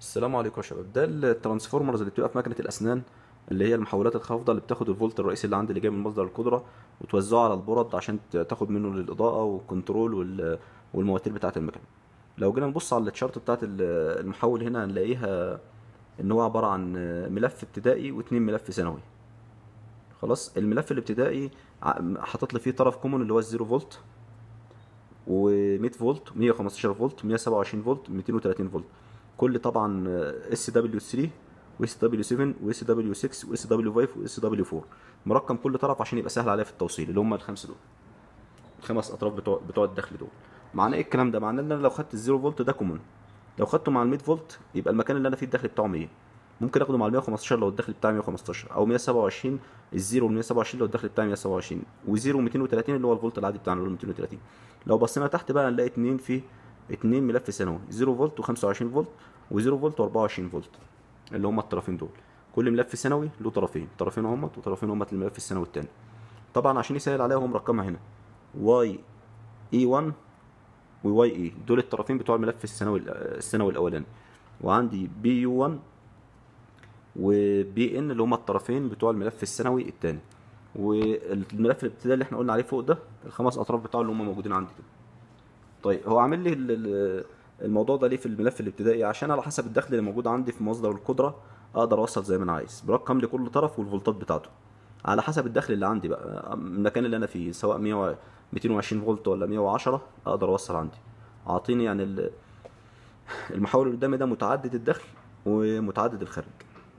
السلام عليكم يا شباب ده الترانسفورمرز اللي بتبقى في مكنه الاسنان اللي هي المحولات الخافضه اللي بتاخد الفولت الرئيسي اللي عندي اللي جاي من مصدر القدره وتوزعه على البرد عشان تاخد منه الاضاءه والكنترول والمواتير بتاعه المكنه لو جينا نبص على التشارت بتاعه المحول هنا هنلاقيها ان هو عباره عن ملف ابتدائي واتنين ملف ثانوي خلاص الملف الابتدائي حاطط لي فيه طرف كومون اللي هو الزيرو فولت و100 فولت 115 فولت 127 فولت 230 فولت كل طبعا اس دبليو 3 واس دبليو 7 واس دبليو 6 واس دبليو 5 واس دبليو 4 مرقم كل طرف عشان يبقى سهل عليا في التوصيل اللي هم الخمسه دول الخمس اطراف بتوع بتوع الدخل دول معناه ايه الكلام ده معناه ان انا لو خدت الزيرو فولت ده كومن لو خدته مع ال 100 فولت يبقى المكان اللي انا فيه الدخل بتاعه 100 ممكن اخده مع ال 115 لو الدخل بتاعي 115 او 127 الزيرو ال 127 لو الدخل بتاعي 127 وزيرو 230 اللي هو الفولت العادي بتاعنا اللي هو 230 لو بصينا تحت بقى هنلاقي اثنين في اتنين ملف ثانوي 0 فولت و25 فولت و0 فولت و24 فولت اللي هما الطرفين دول كل ملف ثانوي له طرفين طرفين همت وطرفين همت للملف الثانوي الثاني طبعا عشان يسهل عليها هو مرقمها هنا واي اي 1 وواي اي دول الطرفين بتوع الملف الثانوي الثانوي الاولاني وعندي بي يو 1 وبي ان اللي هما الطرفين بتوع الملف الثانوي الثاني والملف الابتدائي اللي احنا قلنا عليه فوق ده الخمس اطراف بتاعه اللي هما موجودين عندي دول. طيب هو عامل لي الموضوع ده ليه في الملف الابتدائي عشان على حسب الدخل اللي موجود عندي في مصدر القدره اقدر اوصل زي ما انا عايز برقم لكل طرف والفولتات بتاعته على حسب الدخل اللي عندي بقى المكان اللي انا فيه سواء 100 220 فولت ولا 110 اقدر اوصل عندي اعطيني يعني المحول اللي قدامي ده متعدد الدخل ومتعدد الخارج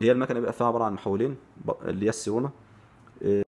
هي المكنه بيبقى فيها عباره عن محولين اللي هي السيونه